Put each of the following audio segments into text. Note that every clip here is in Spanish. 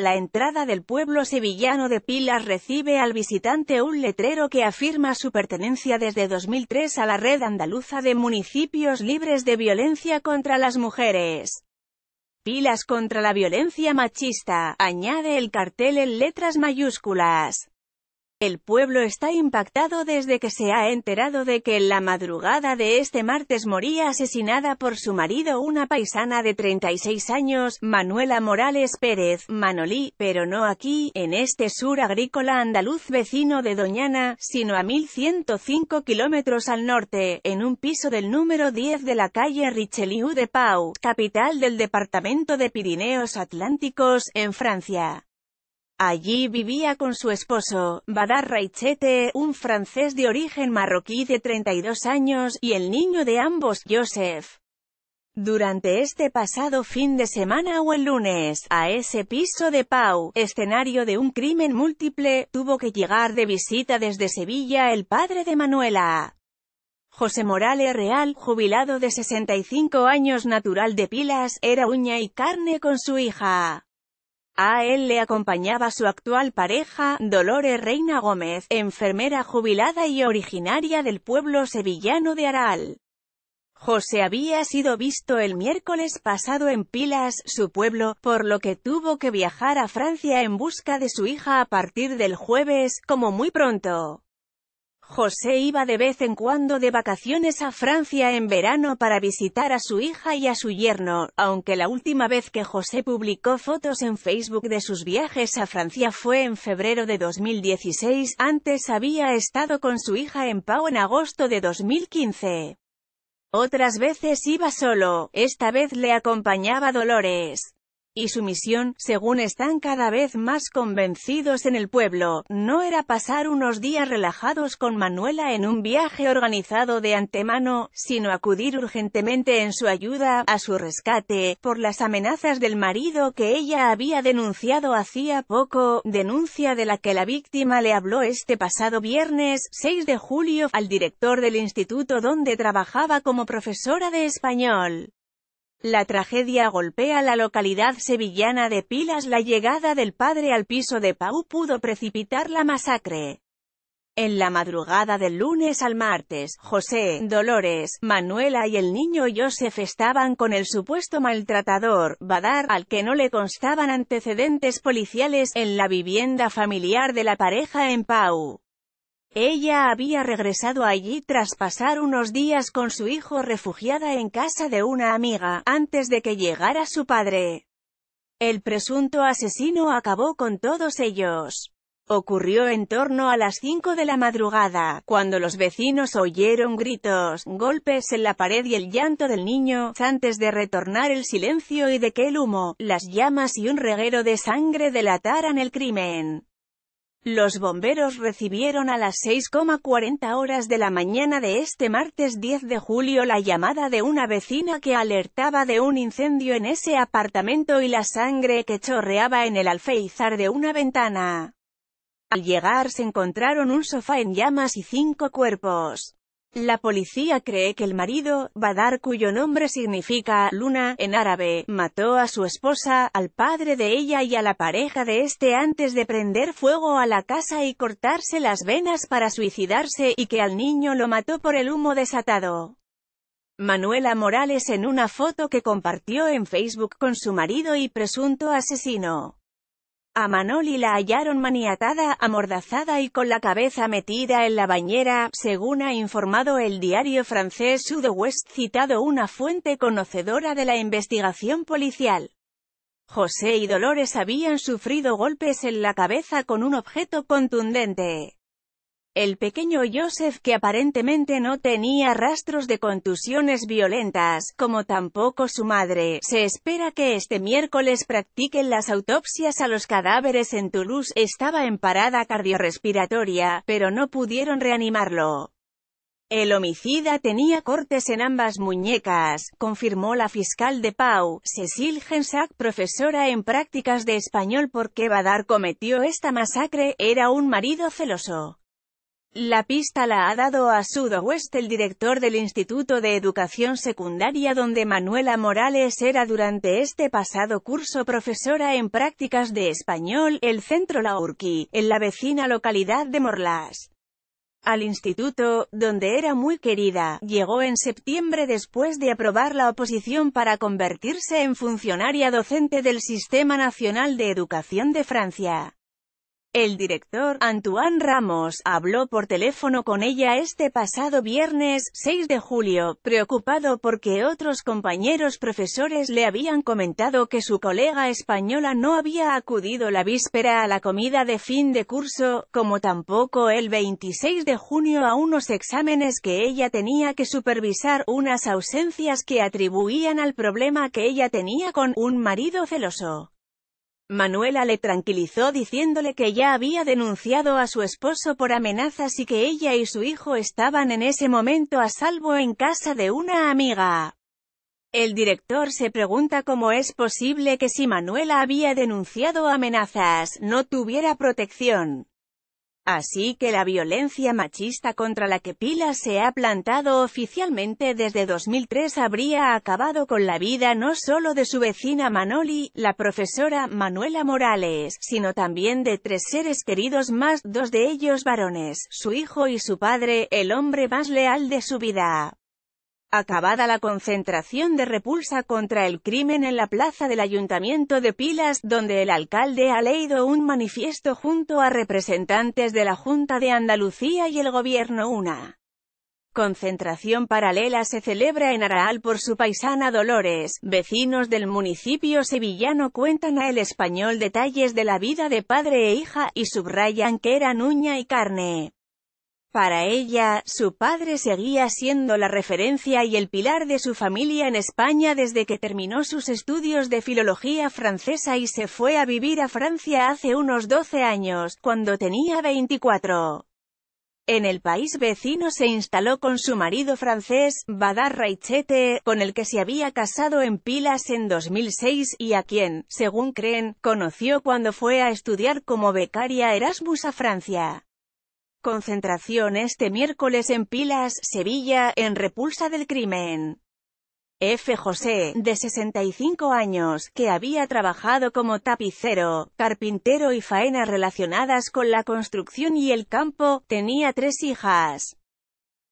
la entrada del pueblo sevillano de Pilas recibe al visitante un letrero que afirma su pertenencia desde 2003 a la red andaluza de municipios libres de violencia contra las mujeres. Pilas contra la violencia machista, añade el cartel en letras mayúsculas. El pueblo está impactado desde que se ha enterado de que en la madrugada de este martes moría asesinada por su marido una paisana de 36 años, Manuela Morales Pérez, Manolí, pero no aquí, en este sur agrícola andaluz vecino de Doñana, sino a 1105 kilómetros al norte, en un piso del número 10 de la calle Richelieu de Pau, capital del departamento de Pirineos Atlánticos, en Francia. Allí vivía con su esposo, Badar Raichete, un francés de origen marroquí de 32 años, y el niño de ambos, Joseph. Durante este pasado fin de semana o el lunes, a ese piso de Pau, escenario de un crimen múltiple, tuvo que llegar de visita desde Sevilla el padre de Manuela. José Morales Real, jubilado de 65 años natural de Pilas, era uña y carne con su hija. A él le acompañaba su actual pareja, Dolores Reina Gómez, enfermera jubilada y originaria del pueblo sevillano de Aral. José había sido visto el miércoles pasado en Pilas, su pueblo, por lo que tuvo que viajar a Francia en busca de su hija a partir del jueves, como muy pronto. José iba de vez en cuando de vacaciones a Francia en verano para visitar a su hija y a su yerno, aunque la última vez que José publicó fotos en Facebook de sus viajes a Francia fue en febrero de 2016, antes había estado con su hija en Pau en agosto de 2015. Otras veces iba solo, esta vez le acompañaba Dolores y su misión, según están cada vez más convencidos en el pueblo, no era pasar unos días relajados con Manuela en un viaje organizado de antemano, sino acudir urgentemente en su ayuda, a su rescate, por las amenazas del marido que ella había denunciado hacía poco, denuncia de la que la víctima le habló este pasado viernes, 6 de julio, al director del instituto donde trabajaba como profesora de español. La tragedia golpea la localidad sevillana de Pilas. La llegada del padre al piso de Pau pudo precipitar la masacre. En la madrugada del lunes al martes, José, Dolores, Manuela y el niño Joseph estaban con el supuesto maltratador, Badar, al que no le constaban antecedentes policiales, en la vivienda familiar de la pareja en Pau. Ella había regresado allí tras pasar unos días con su hijo refugiada en casa de una amiga, antes de que llegara su padre. El presunto asesino acabó con todos ellos. Ocurrió en torno a las 5 de la madrugada, cuando los vecinos oyeron gritos, golpes en la pared y el llanto del niño, antes de retornar el silencio y de que el humo, las llamas y un reguero de sangre delataran el crimen. Los bomberos recibieron a las 6,40 horas de la mañana de este martes 10 de julio la llamada de una vecina que alertaba de un incendio en ese apartamento y la sangre que chorreaba en el alféizar de una ventana. Al llegar se encontraron un sofá en llamas y cinco cuerpos. La policía cree que el marido, Badar cuyo nombre significa «luna» en árabe, mató a su esposa, al padre de ella y a la pareja de este antes de prender fuego a la casa y cortarse las venas para suicidarse y que al niño lo mató por el humo desatado. Manuela Morales en una foto que compartió en Facebook con su marido y presunto asesino. A Manoli la hallaron maniatada, amordazada y con la cabeza metida en la bañera, según ha informado el diario francés Sud-Ouest citado una fuente conocedora de la investigación policial. José y Dolores habían sufrido golpes en la cabeza con un objeto contundente. El pequeño Joseph que aparentemente no tenía rastros de contusiones violentas, como tampoco su madre, se espera que este miércoles practiquen las autopsias a los cadáveres en Toulouse, estaba en parada cardiorrespiratoria, pero no pudieron reanimarlo. El homicida tenía cortes en ambas muñecas, confirmó la fiscal de Pau, Cecil Gensac, profesora en prácticas de español porque Badar cometió esta masacre, era un marido celoso. La pista la ha dado a Sudo West, el director del Instituto de Educación Secundaria donde Manuela Morales era durante este pasado curso profesora en prácticas de español, el centro Laurqui, en la vecina localidad de Morlas. Al instituto, donde era muy querida, llegó en septiembre después de aprobar la oposición para convertirse en funcionaria docente del Sistema Nacional de Educación de Francia. El director, Antoine Ramos, habló por teléfono con ella este pasado viernes, 6 de julio, preocupado porque otros compañeros profesores le habían comentado que su colega española no había acudido la víspera a la comida de fin de curso, como tampoco el 26 de junio a unos exámenes que ella tenía que supervisar, unas ausencias que atribuían al problema que ella tenía con un marido celoso. Manuela le tranquilizó diciéndole que ya había denunciado a su esposo por amenazas y que ella y su hijo estaban en ese momento a salvo en casa de una amiga. El director se pregunta cómo es posible que si Manuela había denunciado amenazas, no tuviera protección. Así que la violencia machista contra la que Pila se ha plantado oficialmente desde 2003 habría acabado con la vida no solo de su vecina Manoli, la profesora Manuela Morales, sino también de tres seres queridos más, dos de ellos varones, su hijo y su padre, el hombre más leal de su vida. Acabada la concentración de repulsa contra el crimen en la plaza del Ayuntamiento de Pilas, donde el alcalde ha leído un manifiesto junto a representantes de la Junta de Andalucía y el Gobierno una. Concentración paralela se celebra en Araal por su paisana Dolores. Vecinos del municipio sevillano cuentan a El Español detalles de la vida de padre e hija, y subrayan que eran uña y carne. Para ella, su padre seguía siendo la referencia y el pilar de su familia en España desde que terminó sus estudios de filología francesa y se fue a vivir a Francia hace unos 12 años, cuando tenía 24. En el país vecino se instaló con su marido francés, Badar Raichete, con el que se había casado en Pilas en 2006 y a quien, según creen, conoció cuando fue a estudiar como becaria Erasmus a Francia. Concentración este miércoles en Pilas, Sevilla, en repulsa del crimen. F. José, de 65 años, que había trabajado como tapicero, carpintero y faenas relacionadas con la construcción y el campo, tenía tres hijas.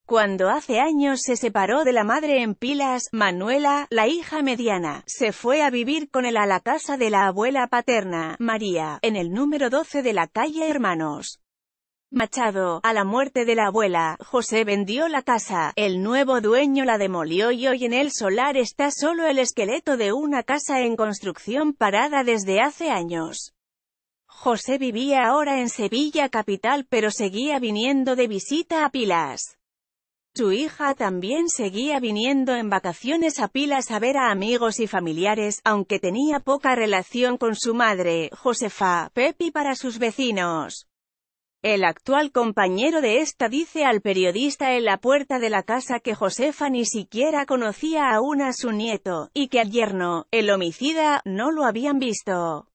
Cuando hace años se separó de la madre en Pilas, Manuela, la hija mediana, se fue a vivir con él a la casa de la abuela paterna, María, en el número 12 de la calle Hermanos. Machado, a la muerte de la abuela, José vendió la casa, el nuevo dueño la demolió y hoy en el solar está solo el esqueleto de una casa en construcción parada desde hace años. José vivía ahora en Sevilla capital pero seguía viniendo de visita a Pilas. Su hija también seguía viniendo en vacaciones a Pilas a ver a amigos y familiares, aunque tenía poca relación con su madre, Josefa, Pepi para sus vecinos. El actual compañero de esta dice al periodista en la puerta de la casa que Josefa ni siquiera conocía aún a su nieto, y que al yerno, el homicida, no lo habían visto.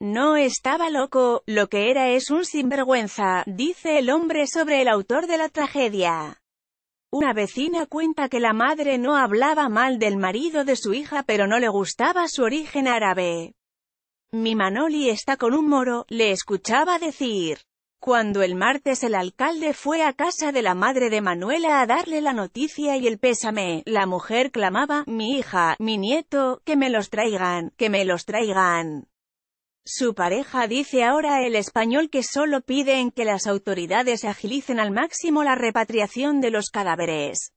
No estaba loco, lo que era es un sinvergüenza, dice el hombre sobre el autor de la tragedia. Una vecina cuenta que la madre no hablaba mal del marido de su hija pero no le gustaba su origen árabe. Mi Manoli está con un moro, le escuchaba decir. Cuando el martes el alcalde fue a casa de la madre de Manuela a darle la noticia y el pésame, la mujer clamaba, mi hija, mi nieto, que me los traigan, que me los traigan. Su pareja dice ahora el español que solo piden que las autoridades agilicen al máximo la repatriación de los cadáveres.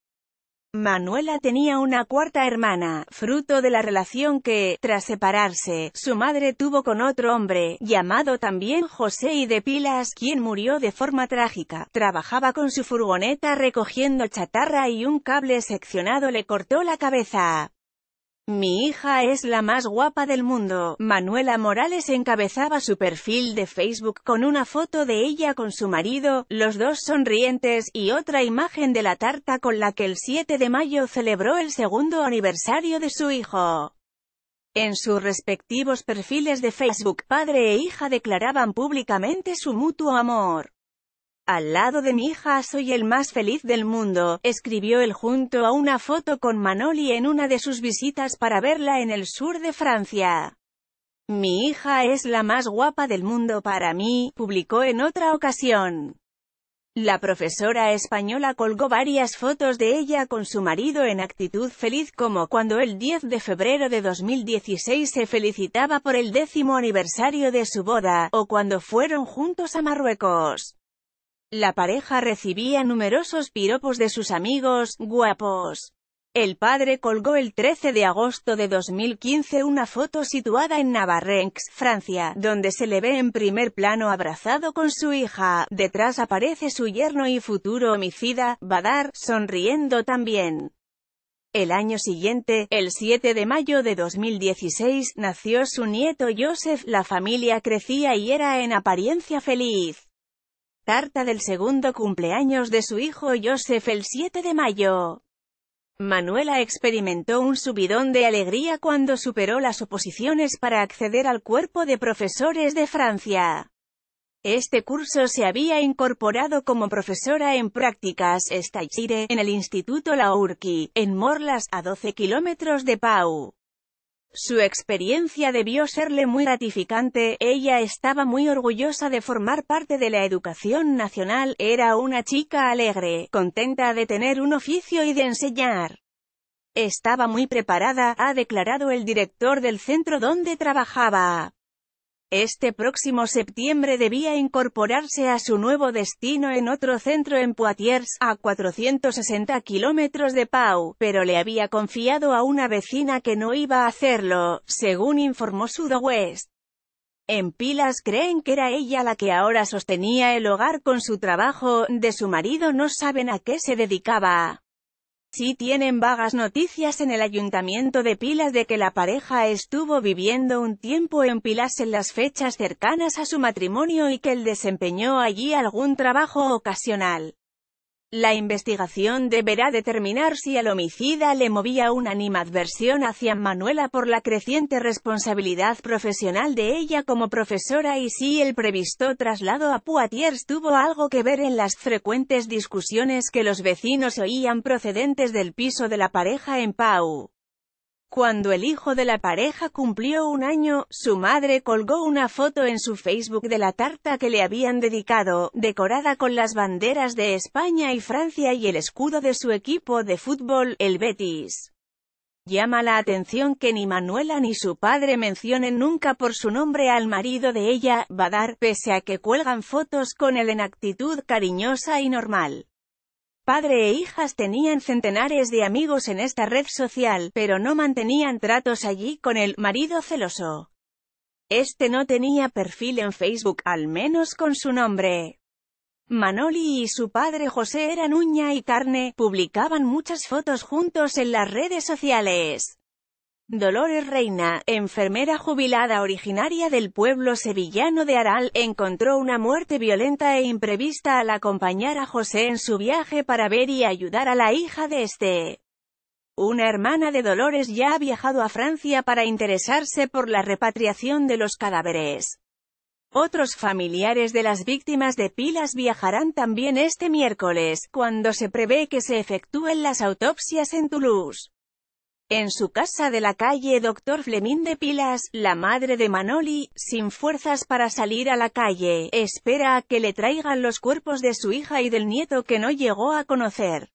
Manuela tenía una cuarta hermana, fruto de la relación que, tras separarse, su madre tuvo con otro hombre, llamado también José y de Pilas, quien murió de forma trágica. Trabajaba con su furgoneta recogiendo chatarra y un cable seccionado le cortó la cabeza. Mi hija es la más guapa del mundo. Manuela Morales encabezaba su perfil de Facebook con una foto de ella con su marido, los dos sonrientes, y otra imagen de la tarta con la que el 7 de mayo celebró el segundo aniversario de su hijo. En sus respectivos perfiles de Facebook, padre e hija declaraban públicamente su mutuo amor. Al lado de mi hija soy el más feliz del mundo, escribió él junto a una foto con Manoli en una de sus visitas para verla en el sur de Francia. Mi hija es la más guapa del mundo para mí, publicó en otra ocasión. La profesora española colgó varias fotos de ella con su marido en actitud feliz como cuando el 10 de febrero de 2016 se felicitaba por el décimo aniversario de su boda, o cuando fueron juntos a Marruecos. La pareja recibía numerosos piropos de sus amigos, guapos. El padre colgó el 13 de agosto de 2015 una foto situada en Navarrenx, Francia, donde se le ve en primer plano abrazado con su hija. Detrás aparece su yerno y futuro homicida, Badar, sonriendo también. El año siguiente, el 7 de mayo de 2016, nació su nieto Joseph. La familia crecía y era en apariencia feliz. Tarta del segundo cumpleaños de su hijo Joseph el 7 de mayo. Manuela experimentó un subidón de alegría cuando superó las oposiciones para acceder al cuerpo de profesores de Francia. Este curso se había incorporado como profesora en prácticas Stajire, en el Instituto Laurqui, en Morlas, a 12 kilómetros de Pau. Su experiencia debió serle muy gratificante, ella estaba muy orgullosa de formar parte de la educación nacional, era una chica alegre, contenta de tener un oficio y de enseñar. Estaba muy preparada, ha declarado el director del centro donde trabajaba. Este próximo septiembre debía incorporarse a su nuevo destino en otro centro en Poitiers, a 460 kilómetros de Pau, pero le había confiado a una vecina que no iba a hacerlo, según informó Sudowest. En Pilas creen que era ella la que ahora sostenía el hogar con su trabajo, de su marido no saben a qué se dedicaba. Sí tienen vagas noticias en el ayuntamiento de Pilas de que la pareja estuvo viviendo un tiempo en Pilas en las fechas cercanas a su matrimonio y que él desempeñó allí algún trabajo ocasional. La investigación deberá determinar si al homicida le movía una animadversión hacia Manuela por la creciente responsabilidad profesional de ella como profesora y si el previsto traslado a Poitiers tuvo algo que ver en las frecuentes discusiones que los vecinos oían procedentes del piso de la pareja en Pau. Cuando el hijo de la pareja cumplió un año, su madre colgó una foto en su Facebook de la tarta que le habían dedicado, decorada con las banderas de España y Francia y el escudo de su equipo de fútbol, el Betis. Llama la atención que ni Manuela ni su padre mencionen nunca por su nombre al marido de ella, Badar, pese a que cuelgan fotos con él en actitud cariñosa y normal. Padre e hijas tenían centenares de amigos en esta red social, pero no mantenían tratos allí con el marido celoso. Este no tenía perfil en Facebook, al menos con su nombre. Manoli y su padre José eran uña y carne, publicaban muchas fotos juntos en las redes sociales. Dolores Reina, enfermera jubilada originaria del pueblo sevillano de Aral, encontró una muerte violenta e imprevista al acompañar a José en su viaje para ver y ayudar a la hija de este. Una hermana de Dolores ya ha viajado a Francia para interesarse por la repatriación de los cadáveres. Otros familiares de las víctimas de pilas viajarán también este miércoles, cuando se prevé que se efectúen las autopsias en Toulouse. En su casa de la calle Doctor Flemín de Pilas, la madre de Manoli, sin fuerzas para salir a la calle, espera a que le traigan los cuerpos de su hija y del nieto que no llegó a conocer.